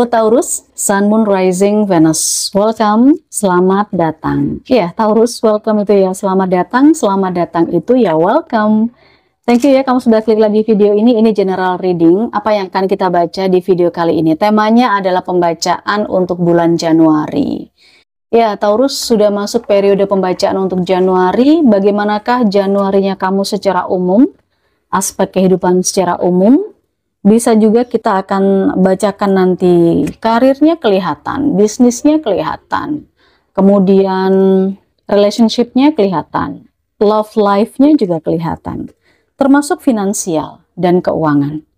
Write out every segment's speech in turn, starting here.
Halo Taurus, Sun Moon Rising Venus. Welcome, selamat datang. Ya, yeah, Taurus, welcome itu ya. Selamat datang, selamat datang itu ya welcome. Thank you ya kamu sudah klik lagi video ini. Ini general reading apa yang akan kita baca di video kali ini. Temanya adalah pembacaan untuk bulan Januari. Ya, Taurus sudah masuk periode pembacaan untuk Januari. Bagaimanakah Januarinya kamu secara umum? Aspek kehidupan secara umum, bisa juga kita akan bacakan nanti karirnya kelihatan, bisnisnya kelihatan, kemudian relationshipnya kelihatan, love life-nya juga kelihatan, termasuk finansial dan keuangan.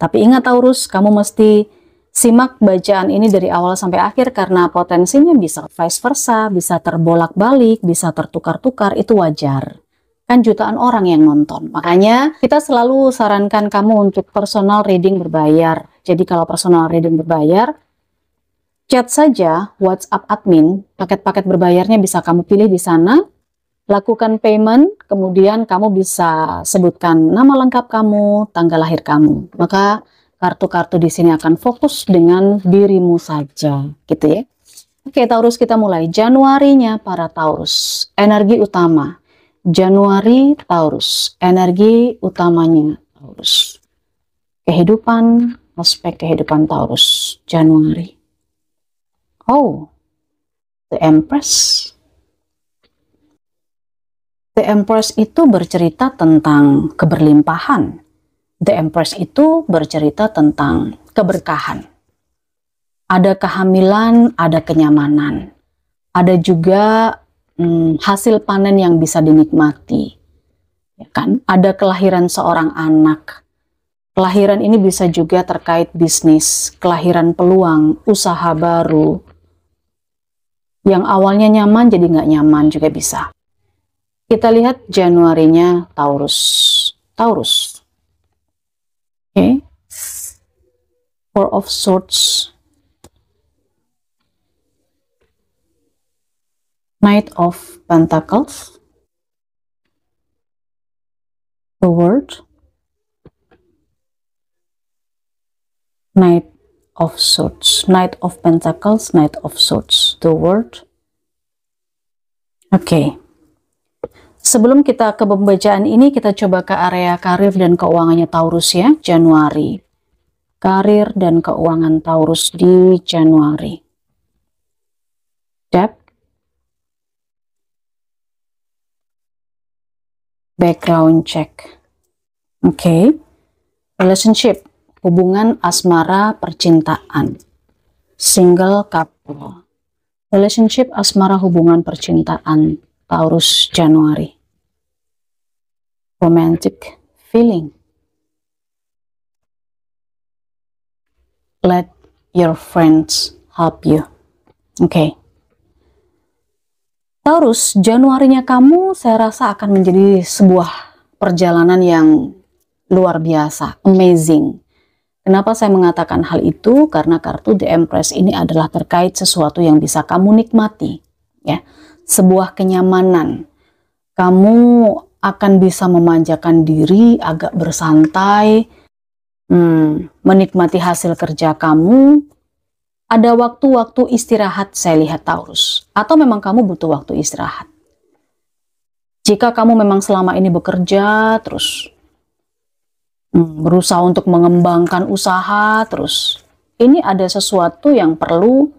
Tapi ingat Taurus, kamu mesti simak bacaan ini dari awal sampai akhir karena potensinya bisa vice versa, bisa terbolak-balik, bisa tertukar-tukar, itu wajar kan jutaan orang yang nonton. Makanya kita selalu sarankan kamu untuk personal reading berbayar. Jadi kalau personal reading berbayar, chat saja WhatsApp admin, paket-paket berbayarnya bisa kamu pilih di sana. Lakukan payment, kemudian kamu bisa sebutkan nama lengkap kamu, tanggal lahir kamu. Maka kartu-kartu di sini akan fokus dengan dirimu saja, gitu ya. Oke, Taurus kita mulai Januarinya para Taurus. Energi utama Januari Taurus, energi utamanya Taurus. Kehidupan, aspek kehidupan Taurus, Januari. Oh, The Empress. The Empress itu bercerita tentang keberlimpahan. The Empress itu bercerita tentang keberkahan. Ada kehamilan, ada kenyamanan. Ada juga hmm, hasil panen yang bisa dinikmati. Ya kan? Ada kelahiran seorang anak. Kelahiran ini bisa juga terkait bisnis, kelahiran peluang, usaha baru. Yang awalnya nyaman jadi nggak nyaman juga bisa. Kita lihat Januarinya Taurus. Taurus. Okay. Four of Swords. Knight of Pentacles, the World, Knight of Swords, Knight of Pentacles, Knight of Swords, the World. Oke. Okay. Sebelum kita ke pembacaan ini, kita coba ke area karir dan keuangannya Taurus ya, Januari. Karir dan keuangan Taurus di Januari. Depth background check. Oke. Okay. Relationship, hubungan asmara percintaan. Single couple. Relationship asmara hubungan percintaan Taurus Januari. Romantic feeling. Let your friends help you. Oke. Okay. Taurus, Januarinya kamu saya rasa akan menjadi sebuah perjalanan yang luar biasa, amazing. Kenapa saya mengatakan hal itu? Karena kartu The Empress ini adalah terkait sesuatu yang bisa kamu nikmati, ya. Sebuah kenyamanan. Kamu akan bisa memanjakan diri agak bersantai, hmm, menikmati hasil kerja kamu, ada waktu-waktu istirahat saya lihat Taurus. Atau memang kamu butuh waktu istirahat. Jika kamu memang selama ini bekerja terus, hmm, berusaha untuk mengembangkan usaha terus, ini ada sesuatu yang perlu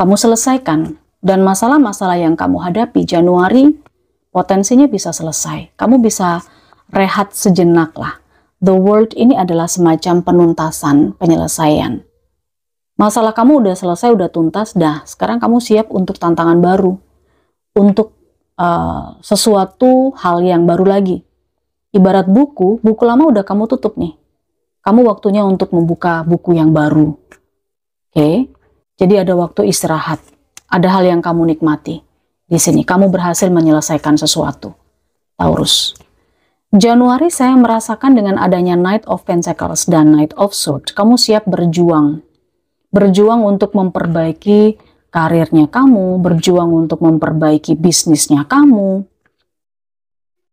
kamu selesaikan. Dan masalah-masalah yang kamu hadapi Januari potensinya bisa selesai. Kamu bisa rehat sejenak lah. The world ini adalah semacam penuntasan, penyelesaian. Masalah kamu udah selesai, udah tuntas. Dah, sekarang kamu siap untuk tantangan baru. Untuk uh, sesuatu hal yang baru lagi. Ibarat buku, buku lama udah kamu tutup nih. Kamu waktunya untuk membuka buku yang baru. Oke. Okay? Jadi ada waktu istirahat. Ada hal yang kamu nikmati. Di sini kamu berhasil menyelesaikan sesuatu. Taurus. Januari saya merasakan dengan adanya Night of Pentacles dan Night of Swords, kamu siap berjuang berjuang untuk memperbaiki karirnya kamu, berjuang untuk memperbaiki bisnisnya kamu.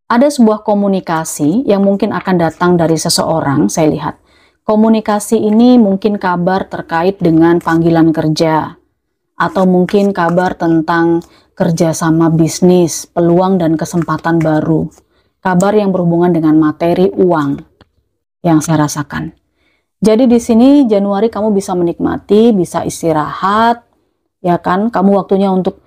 Ada sebuah komunikasi yang mungkin akan datang dari seseorang, saya lihat. Komunikasi ini mungkin kabar terkait dengan panggilan kerja, atau mungkin kabar tentang kerja sama bisnis, peluang dan kesempatan baru. Kabar yang berhubungan dengan materi uang yang saya rasakan. Jadi di sini Januari kamu bisa menikmati, bisa istirahat, ya kan? Kamu waktunya untuk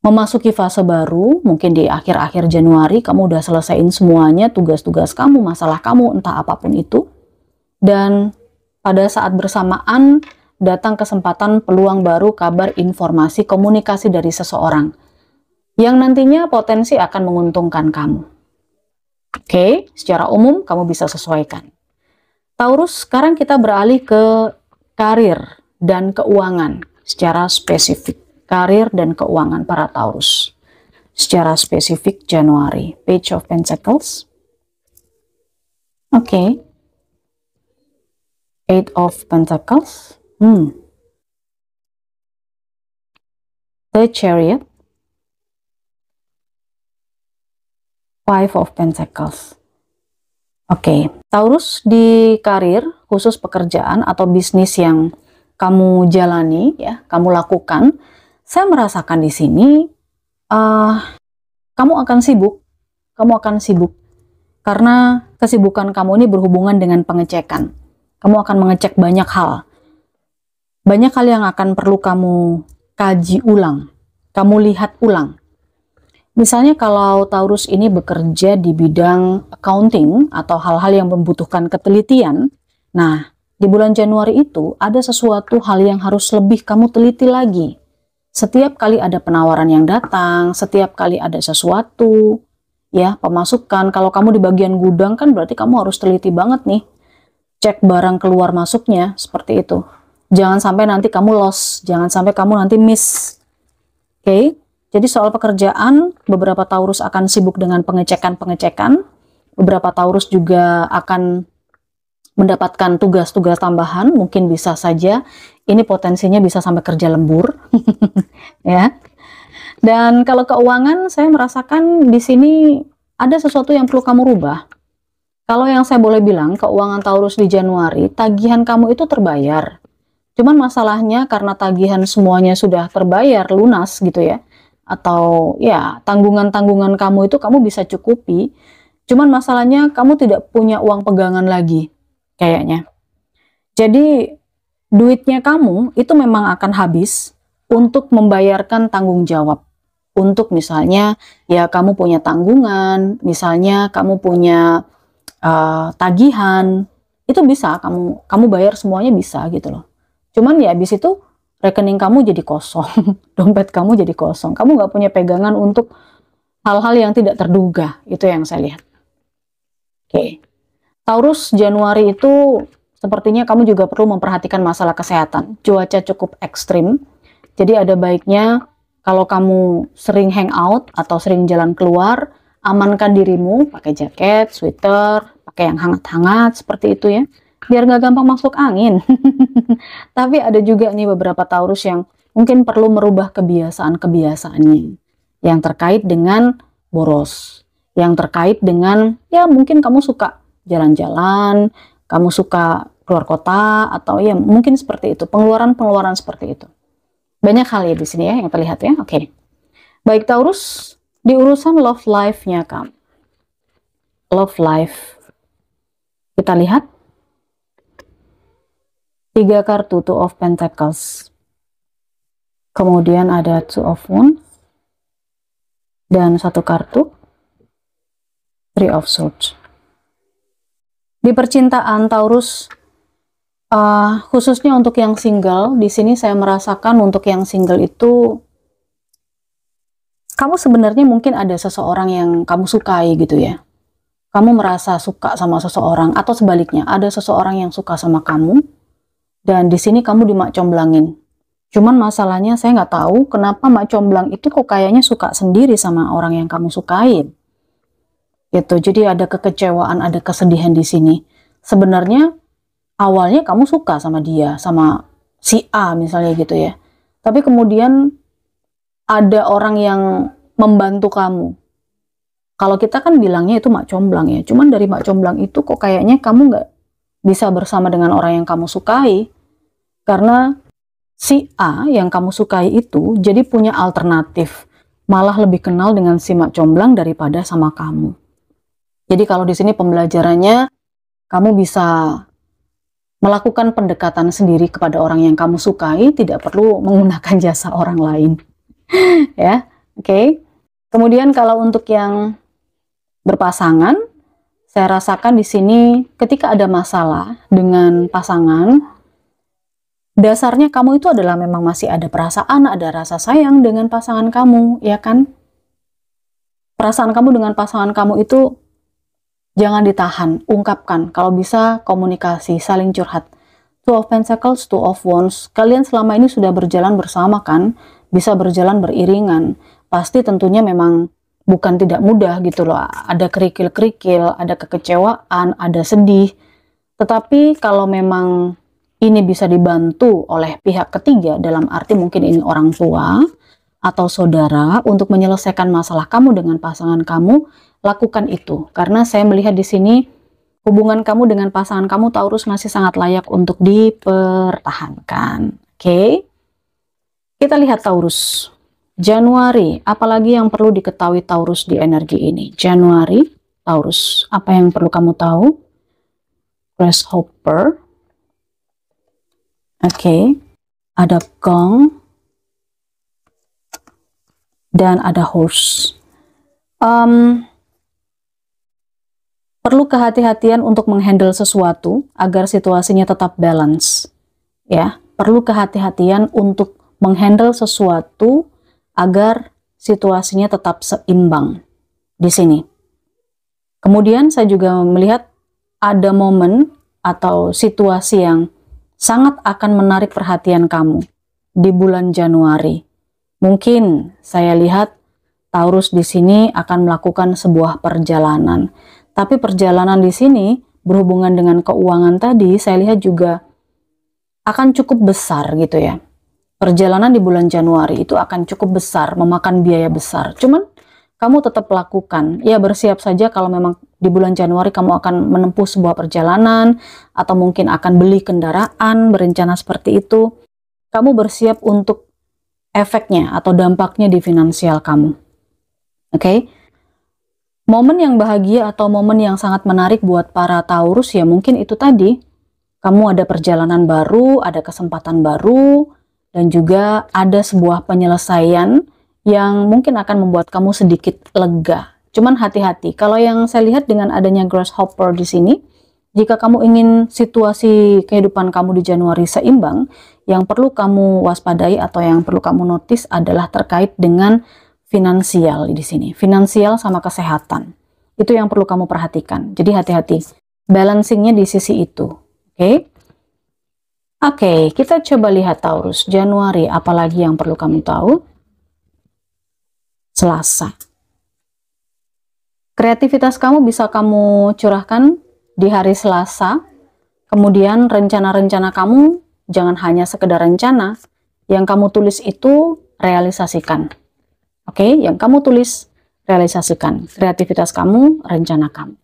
memasuki fase baru, mungkin di akhir-akhir Januari kamu udah selesaiin semuanya, tugas-tugas kamu, masalah kamu, entah apapun itu. Dan pada saat bersamaan datang kesempatan peluang baru, kabar, informasi, komunikasi dari seseorang yang nantinya potensi akan menguntungkan kamu. Oke, secara umum kamu bisa sesuaikan. Taurus, sekarang kita beralih ke karir dan keuangan secara spesifik. Karir dan keuangan para Taurus. Secara spesifik Januari, Page of Pentacles. Oke. Okay. Eight of Pentacles. Hmm. The Chariot. Five of Pentacles. Oke, okay. Taurus di karir khusus pekerjaan atau bisnis yang kamu jalani ya, kamu lakukan, saya merasakan di sini uh, kamu akan sibuk, kamu akan sibuk karena kesibukan kamu ini berhubungan dengan pengecekan. Kamu akan mengecek banyak hal, banyak hal yang akan perlu kamu kaji ulang, kamu lihat ulang, Misalnya kalau Taurus ini bekerja di bidang accounting atau hal-hal yang membutuhkan ketelitian, nah di bulan Januari itu ada sesuatu hal yang harus lebih kamu teliti lagi. Setiap kali ada penawaran yang datang, setiap kali ada sesuatu, ya pemasukan. Kalau kamu di bagian gudang kan berarti kamu harus teliti banget nih. Cek barang keluar masuknya, seperti itu. Jangan sampai nanti kamu loss, jangan sampai kamu nanti miss. Oke, okay? Jadi soal pekerjaan, beberapa Taurus akan sibuk dengan pengecekan-pengecekan. Beberapa Taurus juga akan mendapatkan tugas-tugas tambahan, mungkin bisa saja ini potensinya bisa sampai kerja lembur. ya. Dan kalau keuangan, saya merasakan di sini ada sesuatu yang perlu kamu rubah. Kalau yang saya boleh bilang, keuangan Taurus di Januari, tagihan kamu itu terbayar. Cuman masalahnya karena tagihan semuanya sudah terbayar, lunas gitu ya atau ya tanggungan-tanggungan kamu itu kamu bisa cukupi. Cuman masalahnya kamu tidak punya uang pegangan lagi kayaknya. Jadi duitnya kamu itu memang akan habis untuk membayarkan tanggung jawab. Untuk misalnya ya kamu punya tanggungan, misalnya kamu punya uh, tagihan, itu bisa kamu kamu bayar semuanya bisa gitu loh. Cuman ya habis itu rekening kamu jadi kosong, dompet kamu jadi kosong, kamu nggak punya pegangan untuk hal-hal yang tidak terduga, itu yang saya lihat. Oke, Taurus Januari itu sepertinya kamu juga perlu memperhatikan masalah kesehatan. Cuaca cukup ekstrim, jadi ada baiknya kalau kamu sering hangout atau sering jalan keluar, amankan dirimu pakai jaket, sweater, pakai yang hangat-hangat seperti itu ya biar nggak gampang masuk angin. Tapi ada juga nih beberapa Taurus yang mungkin perlu merubah kebiasaan-kebiasaannya yang terkait dengan boros, yang terkait dengan ya mungkin kamu suka jalan-jalan, kamu suka keluar kota atau ya mungkin seperti itu, pengeluaran-pengeluaran seperti itu. Banyak hal ya di sini ya yang terlihat ya. Oke. Baik Taurus, di urusan love life-nya kamu. Love life. Kita lihat tiga kartu two of pentacles kemudian ada two of wands dan satu kartu three of swords di percintaan Taurus uh, khususnya untuk yang single di sini saya merasakan untuk yang single itu kamu sebenarnya mungkin ada seseorang yang kamu sukai gitu ya kamu merasa suka sama seseorang atau sebaliknya ada seseorang yang suka sama kamu dan di sini kamu dimak comblangin. Cuman masalahnya saya nggak tahu kenapa mak comblang itu kok kayaknya suka sendiri sama orang yang kamu sukain. Gitu, jadi ada kekecewaan, ada kesedihan di sini. Sebenarnya awalnya kamu suka sama dia, sama si A misalnya gitu ya. Tapi kemudian ada orang yang membantu kamu. Kalau kita kan bilangnya itu mak comblang ya. Cuman dari mak comblang itu kok kayaknya kamu nggak bisa bersama dengan orang yang kamu sukai karena si A yang kamu sukai itu jadi punya alternatif, malah lebih kenal dengan si mak comblang daripada sama kamu. Jadi kalau di sini pembelajarannya kamu bisa melakukan pendekatan sendiri kepada orang yang kamu sukai, tidak perlu menggunakan jasa orang lain. ya, oke. Okay. Kemudian kalau untuk yang berpasangan, saya rasakan di sini ketika ada masalah dengan pasangan, dasarnya kamu itu adalah memang masih ada perasaan, ada rasa sayang dengan pasangan kamu, ya kan? Perasaan kamu dengan pasangan kamu itu jangan ditahan, ungkapkan. Kalau bisa komunikasi, saling curhat. Two of Pentacles, Two of Wands. Kalian selama ini sudah berjalan bersama kan? Bisa berjalan beriringan. Pasti tentunya memang bukan tidak mudah gitu loh. Ada kerikil-kerikil, ada kekecewaan, ada sedih. Tetapi kalau memang ini bisa dibantu oleh pihak ketiga dalam arti mungkin ini orang tua atau saudara untuk menyelesaikan masalah kamu dengan pasangan kamu, lakukan itu. Karena saya melihat di sini hubungan kamu dengan pasangan kamu Taurus masih sangat layak untuk dipertahankan. Oke. Okay? Kita lihat Taurus. Januari, apalagi yang perlu diketahui Taurus di energi ini. Januari, Taurus, apa yang perlu kamu tahu? Hopper Oke, okay. ada gong dan ada horse. Um, perlu kehati-hatian untuk menghandle sesuatu agar situasinya tetap balance. Ya, perlu kehati-hatian untuk menghandle sesuatu agar situasinya tetap seimbang di sini. Kemudian saya juga melihat ada momen atau situasi yang sangat akan menarik perhatian kamu di bulan Januari. Mungkin saya lihat Taurus di sini akan melakukan sebuah perjalanan. Tapi perjalanan di sini berhubungan dengan keuangan tadi, saya lihat juga akan cukup besar gitu ya. Perjalanan di bulan Januari itu akan cukup besar, memakan biaya besar. Cuman kamu tetap lakukan. Ya bersiap saja kalau memang di bulan Januari kamu akan menempuh sebuah perjalanan atau mungkin akan beli kendaraan, berencana seperti itu. Kamu bersiap untuk efeknya atau dampaknya di finansial kamu. Oke? Okay? Momen yang bahagia atau momen yang sangat menarik buat para Taurus ya mungkin itu tadi. Kamu ada perjalanan baru, ada kesempatan baru, dan juga ada sebuah penyelesaian yang mungkin akan membuat kamu sedikit lega Cuman hati-hati. Kalau yang saya lihat dengan adanya grasshopper di sini, jika kamu ingin situasi kehidupan kamu di Januari seimbang, yang perlu kamu waspadai atau yang perlu kamu notice adalah terkait dengan finansial di sini. Finansial sama kesehatan. Itu yang perlu kamu perhatikan. Jadi hati-hati. Balancingnya di sisi itu. Oke. Okay? Oke, okay, kita coba lihat Taurus. Januari, apalagi yang perlu kamu tahu? Selasa. Kreativitas kamu bisa kamu curahkan di hari Selasa. Kemudian rencana-rencana kamu jangan hanya sekedar rencana, yang kamu tulis itu realisasikan. Oke, okay? yang kamu tulis realisasikan. Kreativitas kamu, rencana kamu.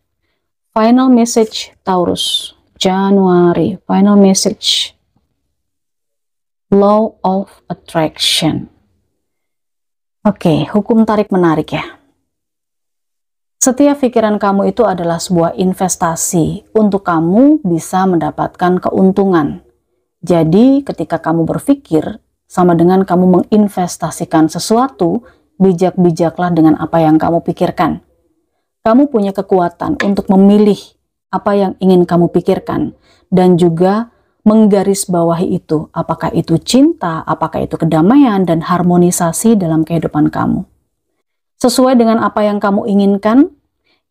Final message Taurus, Januari. Final message Law of Attraction. Oke, okay, hukum tarik menarik ya. Setiap pikiran kamu itu adalah sebuah investasi untuk kamu bisa mendapatkan keuntungan. Jadi, ketika kamu berpikir, sama dengan kamu menginvestasikan sesuatu, bijak-bijaklah dengan apa yang kamu pikirkan. Kamu punya kekuatan untuk memilih apa yang ingin kamu pikirkan dan juga menggarisbawahi itu, apakah itu cinta, apakah itu kedamaian dan harmonisasi dalam kehidupan kamu sesuai dengan apa yang kamu inginkan,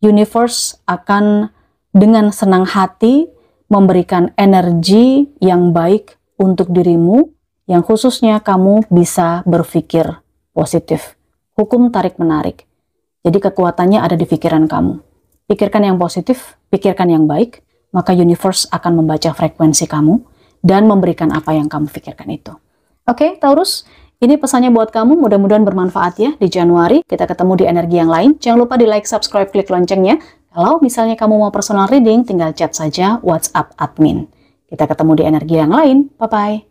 universe akan dengan senang hati memberikan energi yang baik untuk dirimu, yang khususnya kamu bisa berpikir positif. Hukum tarik-menarik. Jadi kekuatannya ada di pikiran kamu. Pikirkan yang positif, pikirkan yang baik, maka universe akan membaca frekuensi kamu dan memberikan apa yang kamu pikirkan itu. Oke, okay, Taurus, ini pesannya buat kamu, mudah-mudahan bermanfaat ya. Di Januari, kita ketemu di energi yang lain. Jangan lupa di like, subscribe, klik loncengnya. Kalau misalnya kamu mau personal reading, tinggal chat saja WhatsApp admin. Kita ketemu di energi yang lain. Bye-bye.